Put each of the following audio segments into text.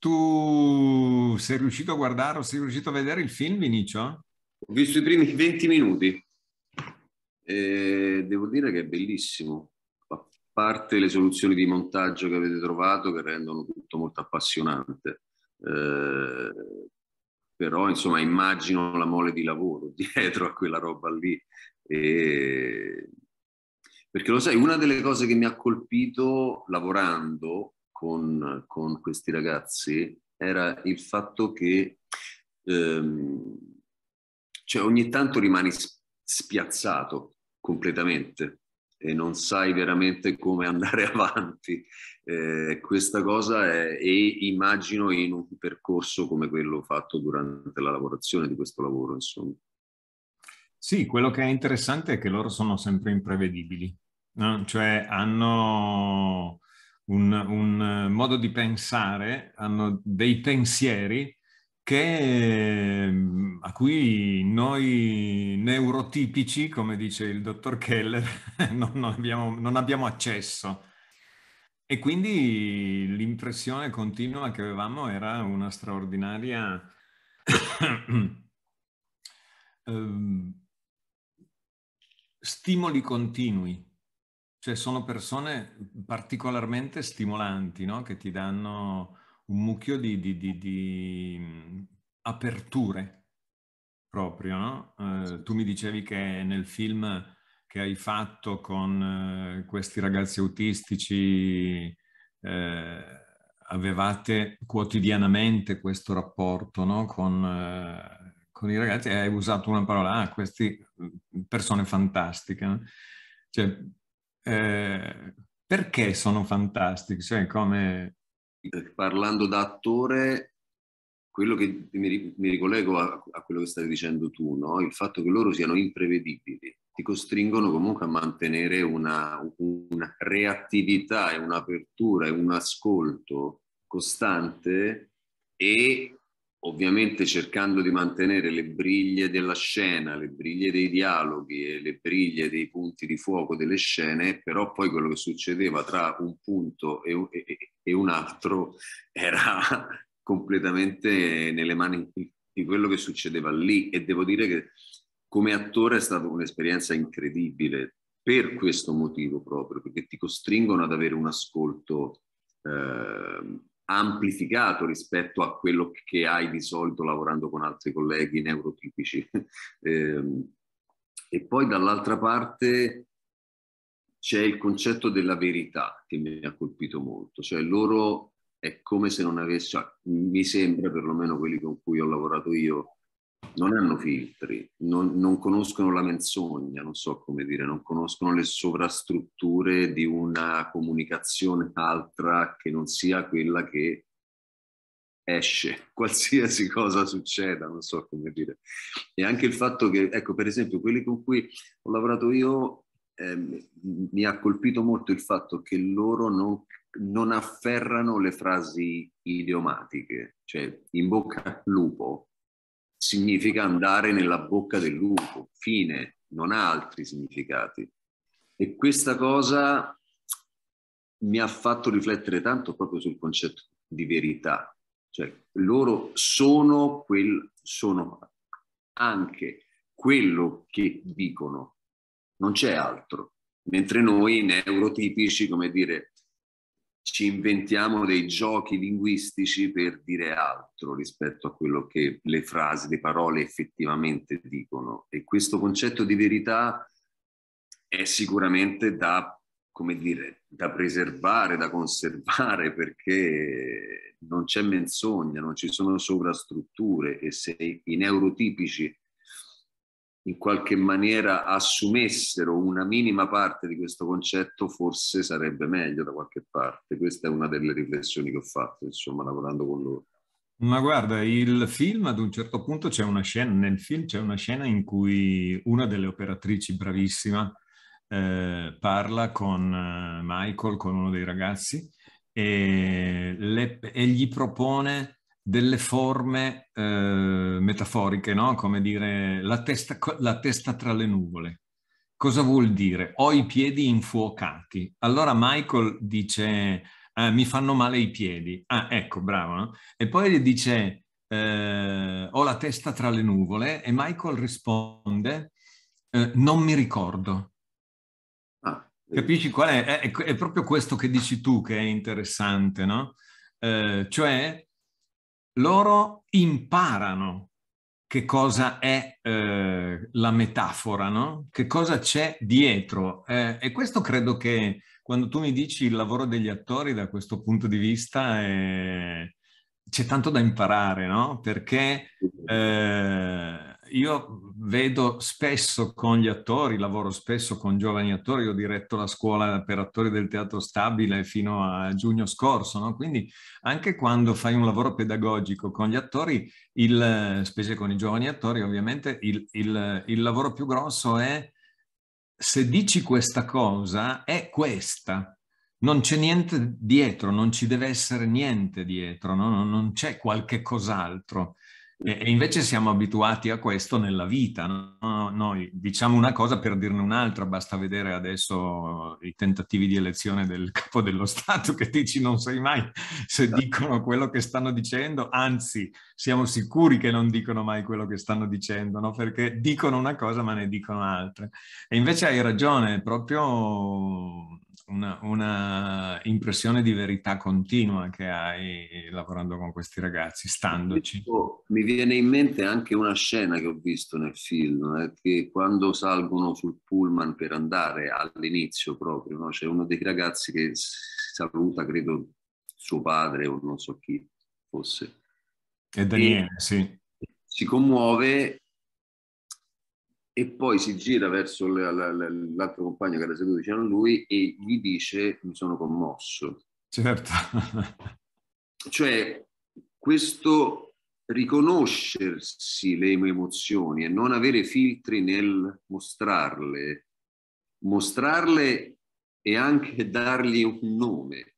Tu sei riuscito a guardare o sei riuscito a vedere il film, Vinicio? Ho visto i primi 20 minuti. E devo dire che è bellissimo, a parte le soluzioni di montaggio che avete trovato che rendono tutto molto appassionante. Eh, però insomma immagino la mole di lavoro dietro a quella roba lì. E... Perché lo sai, una delle cose che mi ha colpito lavorando con, con questi ragazzi era il fatto che ehm, cioè ogni tanto rimani spiazzato completamente e non sai veramente come andare avanti. Eh, questa cosa è, e immagino in un percorso come quello fatto durante la lavorazione di questo lavoro, insomma. Sì, quello che è interessante è che loro sono sempre imprevedibili, no? cioè hanno un, un eh, modo di pensare, hanno dei pensieri che, ehm, a cui noi neurotipici, come dice il dottor Keller, non, non, abbiamo, non abbiamo accesso. E quindi l'impressione continua che avevamo era una straordinaria ehm, stimoli continui. Cioè sono persone particolarmente stimolanti, no? che ti danno un mucchio di, di, di, di aperture proprio. No? Eh, tu mi dicevi che nel film che hai fatto con eh, questi ragazzi autistici eh, avevate quotidianamente questo rapporto no? con, eh, con, i ragazzi e hai usato una parola, ah, queste persone fantastiche. Cioè, eh, perché sono fantastici? Cioè, come... Parlando da attore, quello che mi, mi ricollego a, a, quello che stavi dicendo tu, no? il fatto che loro siano imprevedibili, ti costringono comunque a mantenere una, una reattività e un'apertura e un ascolto costante e ovviamente cercando di mantenere le briglie della scena, le briglie dei dialoghi e le briglie dei punti di fuoco delle scene, però poi quello che succedeva tra un punto e, e, e un altro era completamente nelle mani di quello che succedeva lì e devo dire che come attore è stata un'esperienza incredibile per questo motivo proprio, perché ti costringono ad avere un ascolto eh, amplificato rispetto a quello che hai di solito lavorando con altri colleghi neurotipici. Ehm, e poi dall'altra parte c'è il concetto della verità che mi ha colpito molto, cioè loro è come se non avessero, cioè, mi sembra perlomeno quelli con cui ho lavorato io, non hanno filtri, non, non, conoscono la menzogna, non so come dire, non conoscono le sovrastrutture di una comunicazione altra che non sia quella che esce, qualsiasi cosa succeda, non so come dire. E anche il fatto che, ecco, per esempio, quelli con cui ho lavorato io, eh, mi ha colpito molto il fatto che loro non non afferrano le frasi idiomatiche, cioè in bocca al lupo significa andare nella bocca del lupo, fine, non ha altri significati. E questa cosa mi ha fatto riflettere tanto proprio sul concetto di verità, cioè loro sono, quel, sono anche quello che dicono, non c'è altro, mentre noi neurotipici, come dire, ci inventiamo dei giochi linguistici per dire altro rispetto a quello che le frasi, le parole effettivamente dicono. E questo concetto di verità è sicuramente da, come dire, da preservare, da conservare, perché non c'è menzogna, non ci sono sovrastrutture e se i neurotipici in qualche maniera assumessero una minima parte di questo concetto, forse sarebbe meglio da qualche parte. Questa è una delle riflessioni che ho fatto, insomma, lavorando con loro. Ma guarda, il film ad un certo punto c'è una scena, nel film c'è una scena in cui una delle operatrici bravissima eh, parla con eh, Michael, con uno dei ragazzi, e, le, e gli propone delle forme eh, metaforiche, no? come dire la testa, la testa tra le nuvole. Cosa vuol dire? Ho i piedi infuocati. Allora Michael dice ah, mi fanno male i piedi. Ah, ecco, bravo. No? E poi dice eh, ho la testa tra le nuvole e Michael risponde eh, non mi ricordo. Ah, Capisci qual è? è? è? proprio questo che dici tu che è interessante, no? Eh, cioè loro imparano che cosa è eh, la metafora, no? che cosa c'è dietro. Eh, e questo credo che quando tu mi dici il lavoro degli attori da questo punto di vista è... Eh, c'è tanto da imparare, no? perché eh, io vedo spesso con gli attori, lavoro spesso con giovani attori, ho diretto la scuola per attori del teatro stabile fino a giugno scorso, no? quindi anche quando fai un lavoro pedagogico con gli attori, il, specie con i giovani attori ovviamente, il, il, il lavoro più grosso è se dici questa cosa è questa, non c'è niente dietro, non ci deve essere niente dietro, no? non, c'è qualche cos'altro. E invece siamo abituati a questo nella vita, noi diciamo una cosa per dirne un'altra, basta vedere adesso i tentativi di elezione del capo dello Stato che dici non sai mai se esatto. dicono quello che stanno dicendo, anzi siamo sicuri che non dicono mai quello che stanno dicendo, no? perché dicono una cosa ma ne dicono altre. E invece hai ragione, proprio una, una, impressione di verità continua che hai lavorando con questi ragazzi, standoci. Mi viene in mente anche una scena che ho visto nel film, eh, che quando salgono sul pullman per andare all'inizio proprio, no? c'è uno dei ragazzi che saluta, credo, suo padre o non so chi fosse. È Daniele, e, sì. Si commuove e poi si gira verso l'altro compagno che era seduto vicino a lui e gli dice mi sono commosso. Certo. cioè questo riconoscersi le emozioni e non avere filtri nel mostrarle, mostrarle e anche dargli un nome,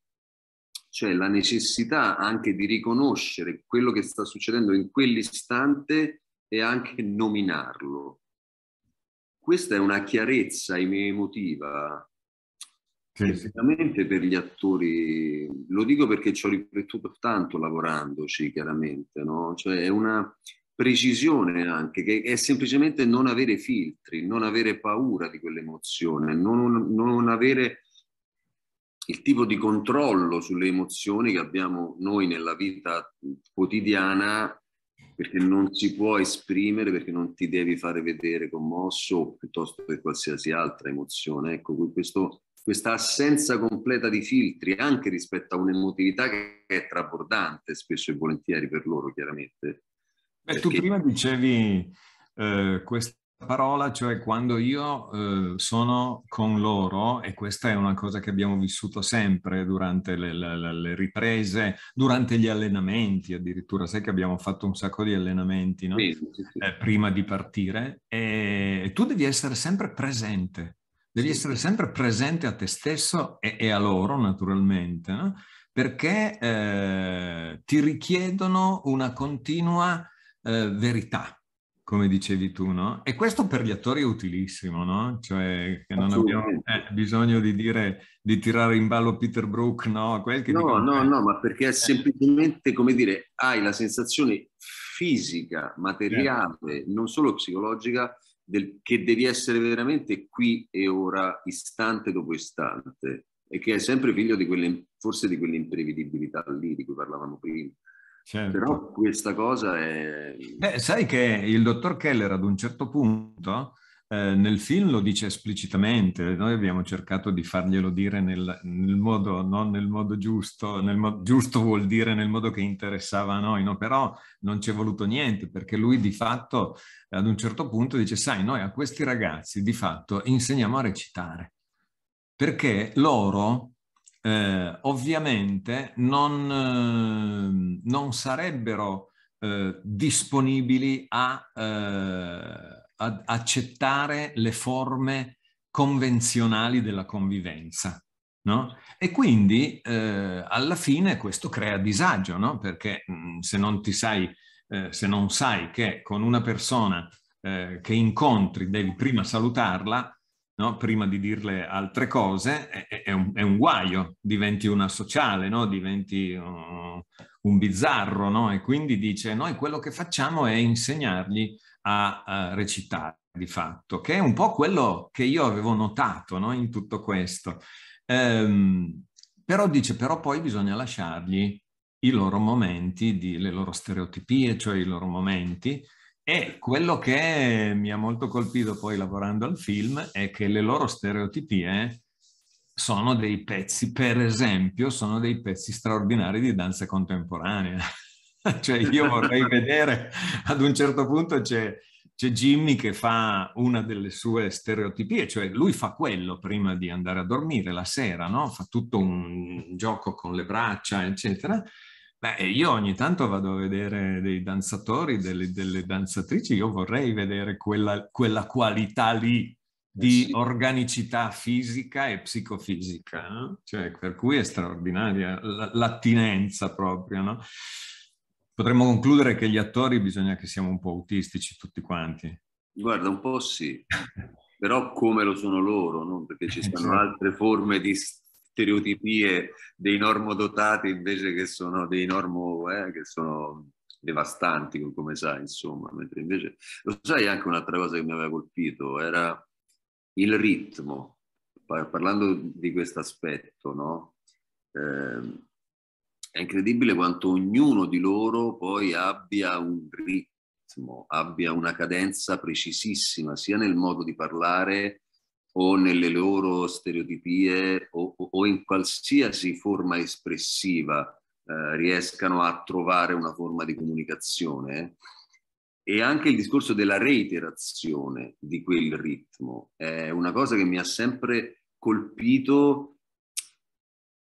cioè la necessità anche di riconoscere quello che sta succedendo in quell'istante e anche nominarlo questa è una chiarezza emotiva sì, sì. per gli attori, lo dico perché ci ho riflettuto tanto lavorandoci chiaramente, no? cioè è una precisione anche che è semplicemente non avere filtri, non avere paura di quell'emozione, non, non avere il tipo di controllo sulle emozioni che abbiamo noi nella vita quotidiana perché non si può esprimere, perché non ti devi fare vedere commosso piuttosto che qualsiasi altra emozione. Ecco, questo, questa assenza completa di filtri anche rispetto a un'emotività che è trabordante spesso e volentieri per loro, chiaramente. Beh, perché... tu prima dicevi eh, questa parola, cioè quando io eh, sono con loro, e questa è una cosa che abbiamo vissuto sempre durante le, le, le, riprese, durante gli allenamenti addirittura, sai che abbiamo fatto un sacco di allenamenti no? sì, sì, sì. Eh, prima di partire, e tu devi essere sempre presente, devi essere sempre presente a te stesso e, e a loro naturalmente, no? perché eh, ti richiedono una continua eh, verità come dicevi tu, no? E questo per gli attori è utilissimo, no? Cioè, che non abbiamo eh, bisogno di dire, di tirare in ballo Peter Brook, no? no, dicono, no, eh. no, ma perché è eh. semplicemente, come dire, hai la sensazione fisica, materiale, certo. non solo psicologica, del, che devi essere veramente qui e ora, istante dopo istante, e che è sempre figlio di quelle, forse di quell'imprevedibilità lì di cui parlavamo prima. Certo. Però questa cosa è... Beh, sai che il dottor Keller ad un certo punto eh, nel film lo dice esplicitamente, noi abbiamo cercato di farglielo dire nel, nel modo, non nel modo giusto, nel mo- giusto vuol dire nel modo che interessava a noi, no? però non ci è voluto niente perché lui di fatto ad un certo punto dice, sai, noi a questi ragazzi di fatto insegniamo a recitare perché loro eh, ovviamente non, eh, non sarebbero eh, disponibili a, eh, ad accettare le forme convenzionali della convivenza. No? E quindi eh, alla fine questo crea disagio, no? perché mh, mm, se, non sai, eh, se non sai che con una persona eh, che incontri devi prima salutarla, no? prima di dirle altre cose, è, è, un, è un, guaio, diventi una sociale, no? diventi uh, un bizzarro, no? E quindi dice, noi quello che facciamo è insegnargli a, a recitare di fatto, che è un po' quello che io avevo notato no? in tutto questo. Ehm, però dice, però poi bisogna lasciargli i loro momenti, di, le loro stereotipie, cioè i loro momenti, e quello che mi ha molto colpito poi lavorando al film è che le loro stereotipie sono dei pezzi, per esempio, sono dei pezzi straordinari di danza contemporanea. cioè io vorrei vedere, ad un certo punto c'è, c'è Jimmy che fa una delle sue stereotipie, cioè lui fa quello prima di andare a dormire la sera, no? fa tutto un gioco con le braccia, eccetera Beh, io ogni tanto vado a vedere dei danzatori, delle, delle danzatrici, io vorrei vedere quella, quella qualità lì di eh sì. organicità fisica e psicofisica, no? cioè, per cui è straordinaria l'attinenza proprio. No? Potremmo concludere che gli attori bisogna che siamo un po' autistici tutti quanti. Guarda, un po' sì, però come lo sono loro, no? perché ci sono esatto. altre forme di stereotipie dei normodotati invece che sono dei normo, eh, che sono devastanti, come sai, insomma. Mentre invece, lo sai anche un'altra cosa che mi aveva colpito, era il ritmo. Parlando di questo aspetto, no? Eh, è incredibile quanto ognuno di loro poi abbia un ritmo, abbia una cadenza precisissima, sia nel modo di parlare, o nelle loro stereotipie o, o in qualsiasi forma espressiva eh, riescano a trovare una forma di comunicazione. E anche il discorso della reiterazione di quel ritmo è una cosa che mi ha sempre colpito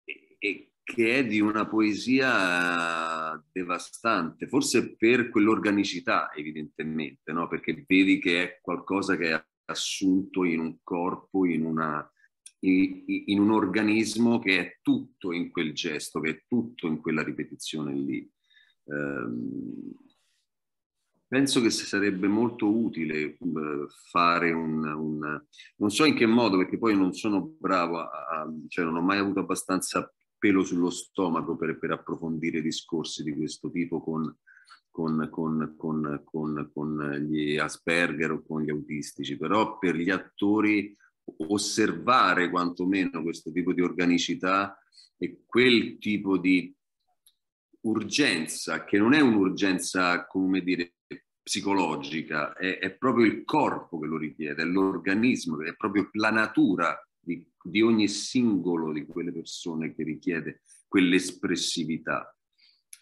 e, che è di una poesia devastante, forse per quell'organicità evidentemente, no? perché vedi che è qualcosa che è assunto in un corpo, in, una, in, un organismo che è tutto in quel gesto, che è tutto in quella ripetizione lì. Um, penso che sarebbe molto utile fare un, un, non so in che modo perché poi non sono bravo a, cioè non ho mai avuto abbastanza pelo sullo stomaco per, per approfondire discorsi di questo tipo con con, con, con, con, gli Asperger o con gli autistici, però per gli attori osservare quantomeno questo tipo di organicità e quel tipo di urgenza, che non è un'urgenza, come dire, psicologica, è, è proprio il corpo che lo richiede, è l'organismo, è proprio la natura di, di ogni singolo di quelle persone che richiede quell'espressività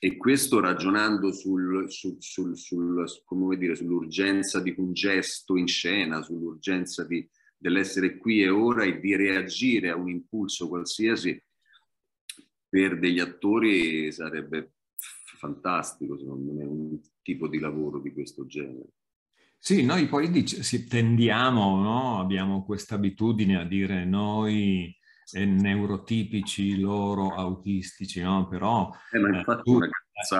e questo ragionando sul, sul, sul, sull'urgenza di un gesto in scena, sull'urgenza di, dell'essere qui e ora e di reagire a un impulso qualsiasi, per degli attori sarebbe fantastico, secondo me, un tipo di lavoro di questo genere. Sì, noi poi dice, tendiamo, no? abbiamo questa abitudine a dire noi eh, neurotipici, loro autistici, no? però eh, eh, tu,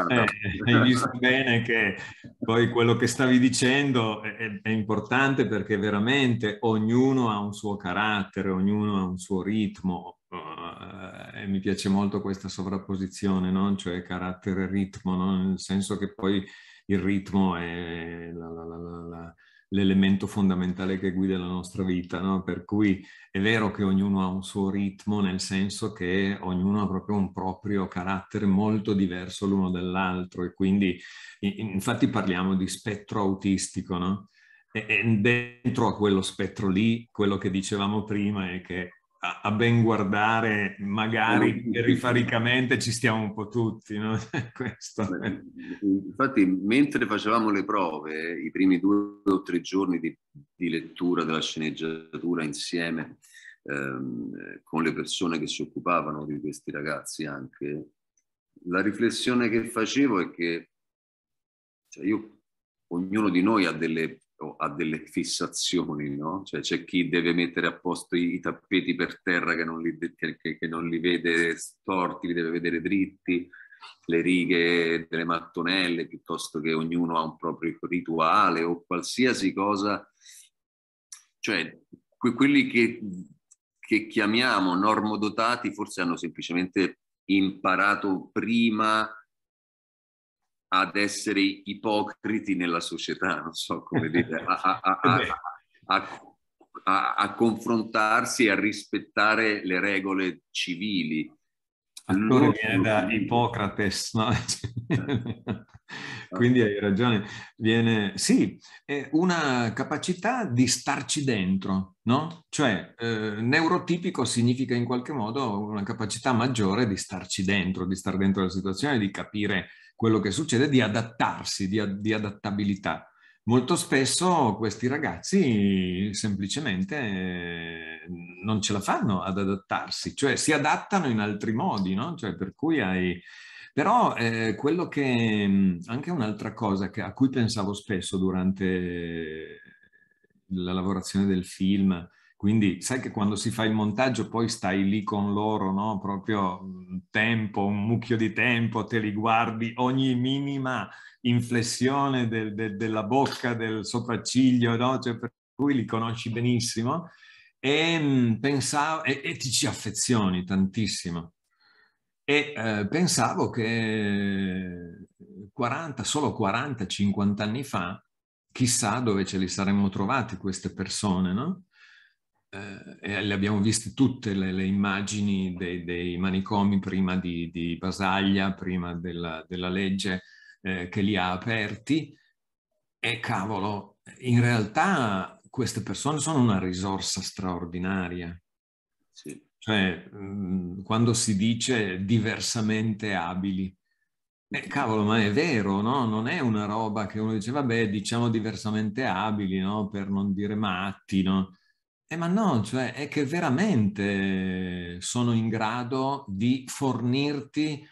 eh, hai visto bene che poi quello che stavi dicendo è, è, importante perché veramente ognuno ha un suo carattere, ognuno ha un suo ritmo. Uh, e mi piace molto questa sovrapposizione, no? cioè carattere-ritmo, no? nel senso che poi il ritmo è la, la, la, l'elemento fondamentale che guida la nostra vita, no? per cui è vero che ognuno ha un suo ritmo, nel senso che ognuno ha proprio un proprio carattere molto diverso l'uno dall'altro e quindi infatti parliamo di spettro autistico, no? E, e dentro a quello spettro lì, quello che dicevamo prima è che a, ben guardare, magari perifericamente ci stiamo un po' tutti, no? Infatti, mentre facevamo le prove, i primi due o tre giorni di, di lettura della sceneggiatura insieme ehm, con le persone che si occupavano di questi ragazzi anche, la riflessione che facevo è che cioè io, ognuno di noi ha delle ha delle fissazioni, no? Cioè c'è chi deve mettere a posto i, i tappeti per terra che non, li, che, che non, li, vede storti, li deve vedere dritti, le righe delle mattonelle, piuttosto che ognuno ha un proprio rituale o qualsiasi cosa. Cioè, que- quelli che, che chiamiamo normodotati forse hanno semplicemente imparato prima ad essere ipocriti nella società, non so come dire, a, a, a, a confrontarsi e a rispettare le regole civili. Allora viene da Ippocrates, no? Quindi hai ragione. Viene, sì, è una capacità di starci dentro, no? Cioè, eh, neurotipico significa in qualche modo una capacità maggiore di starci dentro, di star dentro la situazione, di capire quello che succede, di adattarsi, di, di adattabilità. Molto spesso questi ragazzi semplicemente eh, non ce la fanno ad adattarsi, cioè si adattano in altri modi, no? Cioè, per cui hai... Però eh, quello che... anche un'altra cosa che, a cui pensavo spesso durante la lavorazione del film, quindi sai che quando si fa il montaggio poi stai lì con loro, no? Proprio un mm, tempo, un mucchio di tempo, te li guardi, ogni minima inflessione del, del, della bocca, del sopracciglio, no? Cioè, per cui li conosci benissimo e, mm, pensavo, e, e ti ci affezioni tantissimo. E eh, pensavo che 40, solo 40-50 anni fa, chissà dove ce li saremmo trovati queste persone, no? eh, le abbiamo viste tutte le, le immagini dei, dei, manicomi prima di, di Basaglia, prima della, della legge eh, che li ha aperti e cavolo, in realtà queste persone sono una risorsa straordinaria. Sì. Cioè, mm, quando si dice diversamente abili, eh, cavolo, ma è vero, no? Non è una roba che uno dice, vabbè, diciamo diversamente abili, no? Per non dire matti, no? Eh, ma no, cioè è che veramente sono in grado di fornirti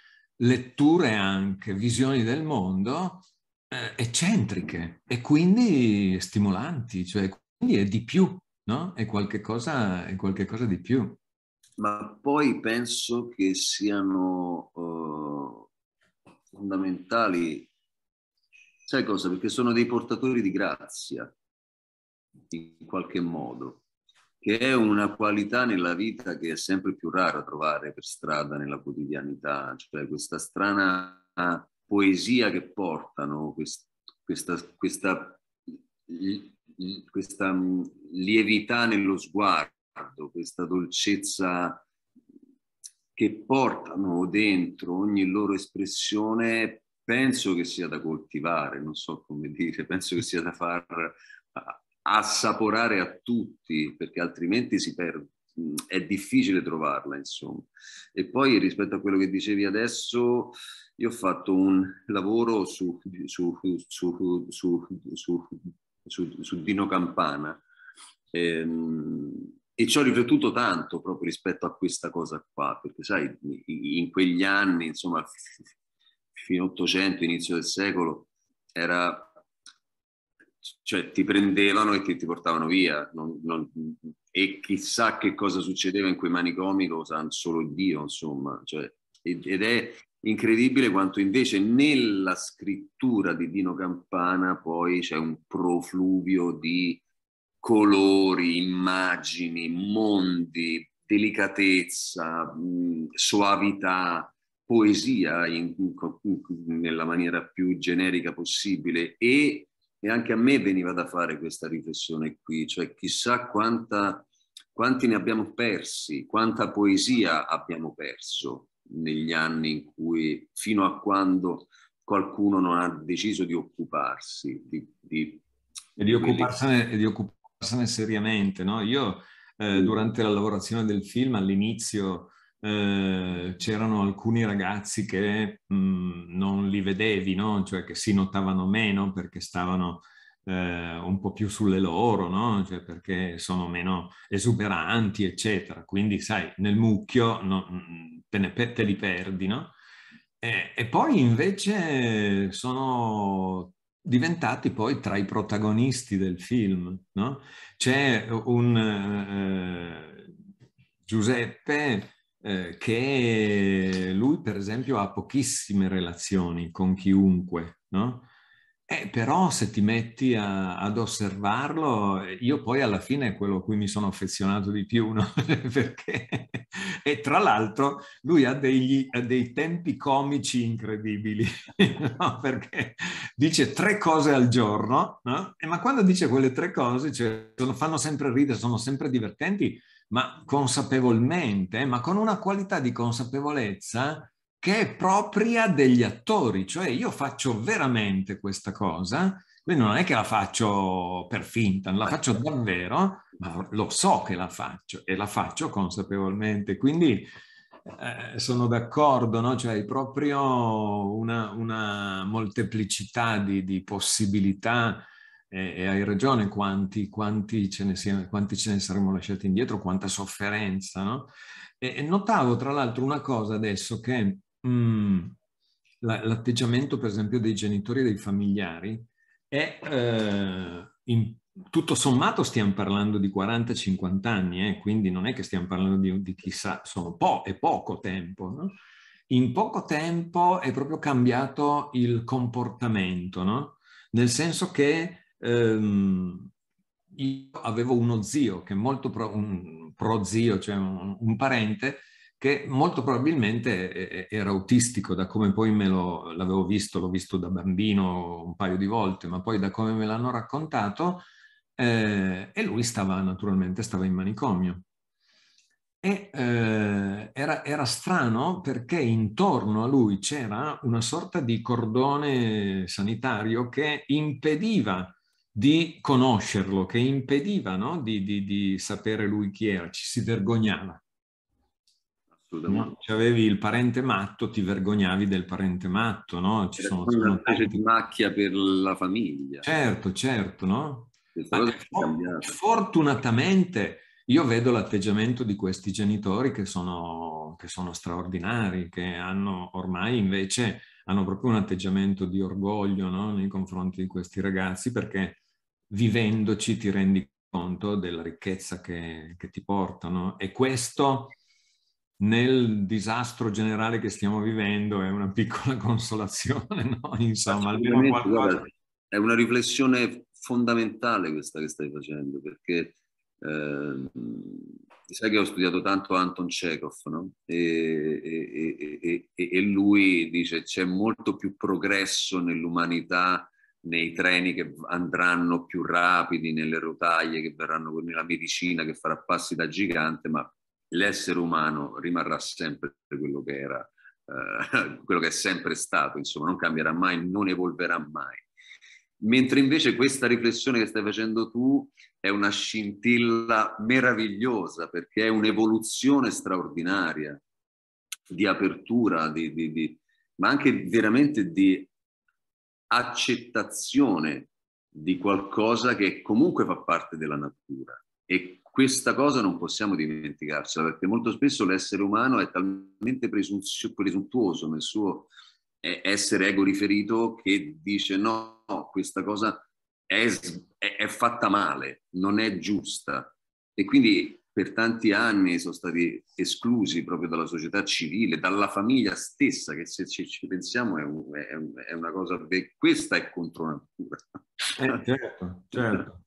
letture anche, visioni del mondo eh, eccentriche e quindi stimolanti, cioè quindi è di più, no? È qualcosa di più. Ma poi penso che siano uh, fondamentali, sai cosa? Perché sono dei portatori di grazia, in qualche modo che è una qualità nella vita che è sempre più rara trovare per strada nella quotidianità, cioè questa strana poesia che portano, quest, questa, questa, questa, mm, lievità nello sguardo, questa dolcezza che portano dentro ogni loro espressione, penso che sia da coltivare, non so come dire, penso che sia da far assaporare a tutti, perché altrimenti si perde, è difficile trovarla, insomma. E poi rispetto a quello che dicevi adesso, io ho fatto un lavoro su, su, su, su Dino Campana. Ehm, e ci ho riflettuto tanto proprio rispetto a questa cosa qua, perché sai, in quegli anni, insomma, fino all'Ottocento, inizio del secolo, era cioè, ti prendevano e ti, ti portavano via. Non, non, e chissà che cosa succedeva in quei manicomi, lo sa solo Dio, insomma. Cioè, ed, ed è incredibile quanto invece nella scrittura di Dino Campana poi c'è un profluvio di colori, immagini, mondi, delicatezza, soavità, poesia in, in, in, nella maniera più generica possibile e e anche a me veniva da fare questa riflessione qui, cioè chissà quanta, quanti ne abbiamo persi, quanta poesia abbiamo perso negli anni in cui, fino a quando qualcuno non ha deciso di occuparsi. Di, di e, di occuparsene, e, di occuparsene, seriamente. No? Io eh, durante la lavorazione del film all'inizio eh, c'erano alcuni ragazzi che mh, non li vedevi, no? cioè che si notavano meno perché stavano eh, un po' più sulle loro, no? cioè perché sono meno esuberanti, eccetera. Quindi, sai, nel mucchio no, te, ne, te li perdi, no? E, e poi invece sono diventati poi tra i protagonisti del film. No? C'è un eh, eh Giuseppe eh, che lui per esempio ha pochissime relazioni con chiunque, no? Eh, però se ti metti a, ad osservarlo, eh, io poi alla fine è quello a cui mi sono affezionato di più, no? Perché... E tra l'altro lui ha, degli, ha dei tempi comici incredibili, no? Perché dice tre cose al giorno, no? ma quando dice quelle tre cose, cioè, sono, fanno sempre ridere, sono sempre divertenti, ma consapevolmente, ma con una qualità di consapevolezza che è propria degli attori, cioè io faccio veramente questa cosa, quindi non è che la faccio per finta, la faccio davvero, ma lo so che la faccio e la faccio consapevolmente. Quindi eh, sono d'accordo, no? cioè è proprio una, una molteplicità di, di possibilità e, e, hai ragione quanti, quanti, ce ne siano, quanti ce ne saremmo lasciati indietro, quanta sofferenza. No? e notavo tra l'altro una cosa adesso che mh, mm, la, l'atteggiamento, per esempio, dei genitori e dei familiari è eh, in, tutto sommato stiamo parlando di 40-50 anni, eh, quindi non è che stiamo parlando di, di chissà, sono po- è poco tempo. No? In poco tempo è proprio cambiato il comportamento, no? nel senso che ehm, io avevo uno zio, che è molto pro, un prozio, cioè un, un, parente, che molto probabilmente era autistico da come poi me lo, l'avevo visto, l'ho visto da bambino un paio di volte, ma poi da come me l'hanno raccontato, eh, e lui stava naturalmente stava in manicomio. E eh, era, era, strano perché intorno a lui c'era una sorta di cordone sanitario che impediva di conoscerlo, che impediva no? di, di, di sapere lui chi era, ci si vergognava assolutamente. Se avevi il parente matto, ti vergognavi del parente matto, no? Ci sono una specie di macchia per la famiglia. Certo, certo, no? fortunatamente io vedo l'atteggiamento di questi genitori che sono, che sono straordinari, che hanno ormai invece hanno proprio un atteggiamento di orgoglio no? nei confronti di questi ragazzi perché vivendoci ti rendi conto della ricchezza che, che ti portano e questo nel disastro generale che stiamo vivendo è una piccola consolazione, no? Insomma, almeno qualcosa. Guarda, è una riflessione fondamentale questa che stai facendo, perché eh, sai che ho studiato tanto Anton Chekhov, no? e, e, e, e lui dice c'è molto più progresso nell'umanità nei treni che andranno più rapidi, nelle rotaie che verranno con la medicina che farà passi da gigante, ma l'essere umano rimarrà sempre quello che era, eh, quello che è sempre stato, insomma, non cambierà mai, non evolverà mai. Mentre invece questa riflessione che stai facendo tu è una scintilla meravigliosa perché è un'evoluzione straordinaria di apertura, di, di, di, ma anche veramente di accettazione di qualcosa che comunque fa parte della natura e questa cosa non possiamo dimenticarcela perché molto spesso l'essere umano è talmente presuntuoso nel suo eh, essere ego riferito che dice no, no questa cosa è, è, è fatta male, non è giusta. E quindi per tanti anni sono stati esclusi proprio dalla società civile, dalla famiglia stessa, che se ci, ci pensiamo è, un, è, una cosa, che questa è contro natura. Eh, certo, certo.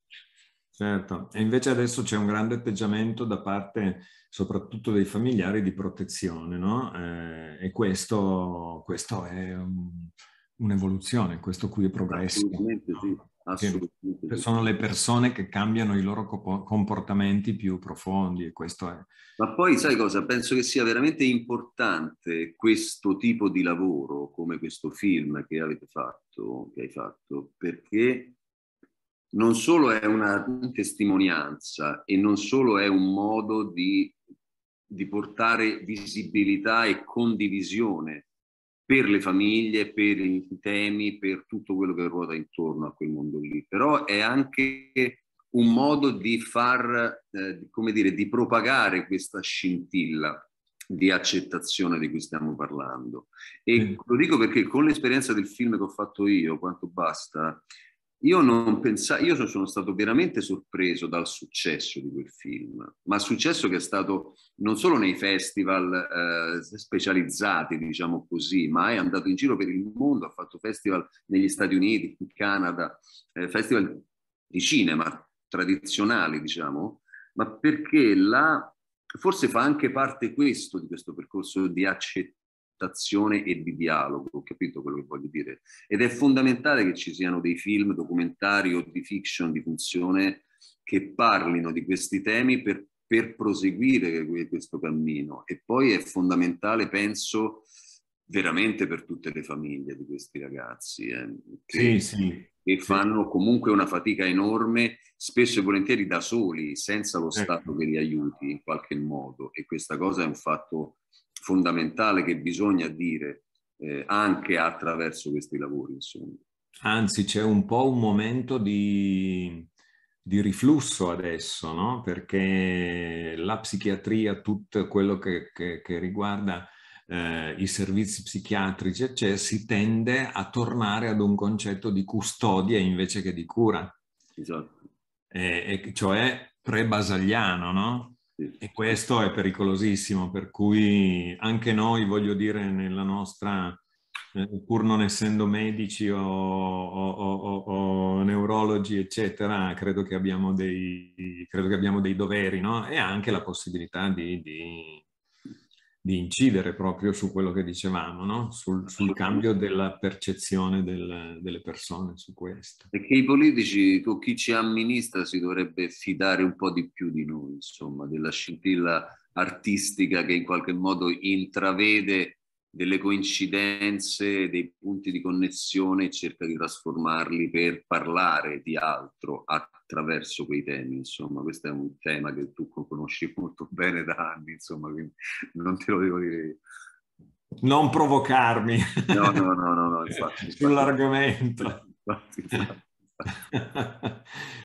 Certo, e invece adesso c'è un grande atteggiamento da parte soprattutto dei familiari di protezione, no? Eh, e questo, questo è un, un'evoluzione, questo qui è progresso. Assolutamente sì, assolutamente. Che sono le persone che cambiano i loro comportamenti più profondi e questo è... Ma poi sai cosa? Penso che sia veramente importante questo tipo di lavoro, come questo film che avete fatto, che hai fatto, perché non solo è una testimonianza e non solo è un modo di, di portare visibilità e condivisione per le famiglie, per i temi, per tutto quello che ruota intorno a quel mondo lì, però è anche un modo di far, eh, come dire, di propagare questa scintilla di accettazione di cui stiamo parlando. E lo dico perché con l'esperienza del film che ho fatto io, quanto basta, io, non pensa- io sono stato veramente sorpreso dal successo di quel film, ma successo che è stato non solo nei festival eh, specializzati, diciamo così, ma è andato in giro per il mondo, ha fatto festival negli Stati Uniti, in Canada, eh, festival di cinema tradizionali, diciamo, ma perché la, forse fa anche parte questo di questo percorso di accettazione confrontazione e di dialogo, ho capito quello che voglio dire? Ed è fondamentale che ci siano dei film, documentari o di fiction di funzione che parlino di questi temi per, per proseguire questo cammino. E poi è fondamentale, penso, veramente per tutte le famiglie di questi ragazzi. Eh, che, sì, sì. Che fanno comunque una fatica enorme, spesso e volentieri da soli, senza lo ecco. Stato che li aiuti in qualche modo. E questa cosa è un fatto fondamentale che bisogna dire eh, anche attraverso questi lavori. Insomma. Anzi, c'è un po' un momento di, di riflusso adesso, no? perché la psichiatria, tutto quello che, che, che riguarda eh, i servizi psichiatrici, cioè, si tende a tornare ad un concetto di custodia invece che di cura. Esatto. E, eh, e cioè pre-basagliano, no? E questo è pericolosissimo, per cui anche noi, voglio dire, nella nostra, eh, pur non essendo medici o, o, o, o neurologi, eccetera, credo che abbiamo dei, che abbiamo dei doveri no? e anche la possibilità di, di di incidere proprio su quello che dicevamo, no? sul, sul, cambio della percezione del, delle persone su questo. Perché i politici, con chi ci amministra, si dovrebbe fidare un po' di più di noi, insomma, della scintilla artistica che in qualche modo intravede delle coincidenze, dei punti di connessione e cerca di trasformarli per parlare di altro, a attraverso quei temi, insomma, questo è un tema che tu conosci molto bene da anni, insomma, quindi non te lo devo dire Non provocarmi. No, no, no, no, no infatti, infatti. Sull'argomento. Infatti, infatti.